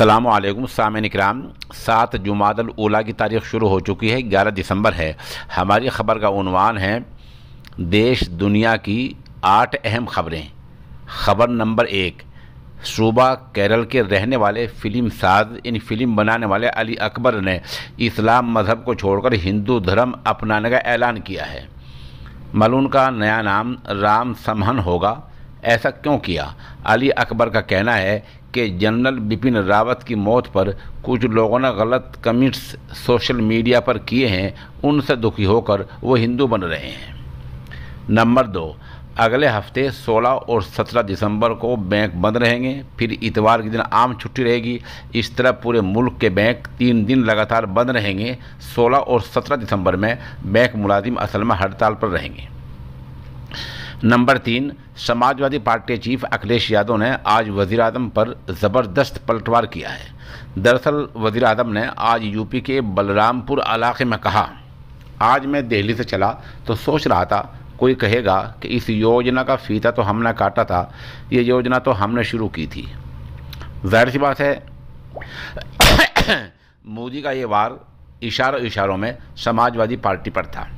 अल्लाम साम कराम सात जुमादल ओला की तारीख शुरू हो चुकी है ग्यारह दिसंबर है हमारी ख़बर का उनवान है देश दुनिया की आठ अहम खबरें खबर नंबर एक सूबा केरल के रहने वाले फिल्म साज इन फिल्म बनाने वाले अली अकबर ने इस्लाम मज़हब को छोड़कर हिंदू धर्म अपनाने का ऐलान किया है मलून का नया नाम राम समहन होगा ऐसा क्यों किया अली अकबर का कहना है के जनरल बिपिन रावत की मौत पर कुछ लोगों ने गलत कमेंट्स सोशल मीडिया पर किए हैं उनसे दुखी होकर वो हिंदू बन रहे हैं नंबर दो अगले हफ्ते 16 और 17 दिसंबर को बैंक बंद रहेंगे फिर इतवार के दिन आम छुट्टी रहेगी इस तरह पूरे मुल्क के बैंक तीन दिन लगातार बंद रहेंगे 16 और 17 दिसंबर में बैंक मुलाजिम असल में हड़ताल पर रहेंगे नंबर तीन समाजवादी पार्टी चीफ अखिलेश यादव ने आज वजीर अजम पर ज़बरदस्त पलटवार किया है दरअसल वजीर अजम ने आज यूपी के बलरामपुर इलाके में कहा आज मैं दिल्ली से चला तो सोच रहा था कोई कहेगा कि इस योजना का फीता तो हमने काटा था ये योजना तो हमने शुरू की थी जाहिर सी बात है मोदी का ये वार इशारों इशारों में समाजवादी पार्टी पर था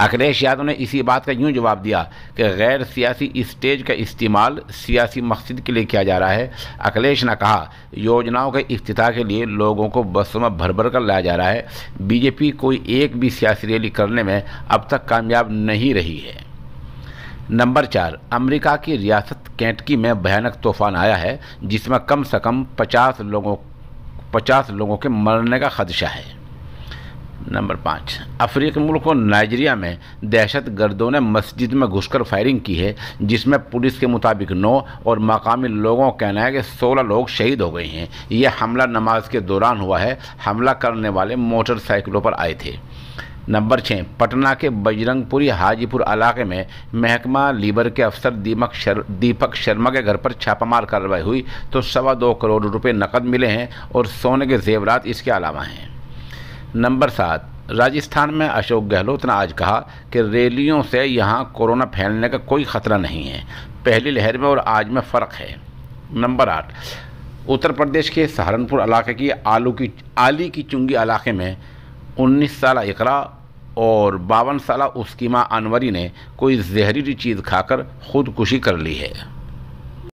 अखिलेश यादव ने इसी बात का यूं जवाब दिया कि गैर सियासी स्टेज का इस्तेमाल सियासी मकसद के लिए किया जा रहा है अखिलेश ने कहा योजनाओं के अफ्ताह के लिए लोगों को बसों में भर भर कर लाया जा रहा है बीजेपी कोई एक भी सियासी रैली करने में अब तक कामयाब नहीं रही है नंबर चार अमेरिका की रियासत कैंटकी में भयानक तूफान आया है जिसमें कम से कम पचास लोगों पचास लोगों के मरने का खदशा है नंबर पाँच अफ्रीकी मुल्क नाइजीरिया में दहशत गर्दों ने मस्जिद में घुसकर फायरिंग की है जिसमें पुलिस के मुताबिक नौ और मकामी लोगों का कहना है कि सोलह लोग शहीद हो गए हैं यह हमला नमाज के दौरान हुआ है हमला करने वाले मोटरसाइकिलों पर आए थे नंबर छः पटना के बजरंगपुरी हाजीपुर इलाके में महकमा लीबर के अफसर दीपक शर, दीपक शर्मा के घर पर छापामार कार्रवाई हुई तो सवा दो करोड़ रुपए नकद मिले हैं और सोने के जेवरात इसके अलावा हैं नंबर सात राजस्थान में अशोक गहलोत ने आज कहा कि रैलियों से यहाँ कोरोना फैलने का कोई खतरा नहीं है पहली लहर में और आज में फ़र्क है नंबर आठ उत्तर प्रदेश के सहारनपुर इलाके की आलू की आली की चुंगी इलाके में 19 साल इकरा और बावन साल उसकी माँ अनवरी ने कोई जहरीली चीज़ खाकर खुदकुशी कर ली है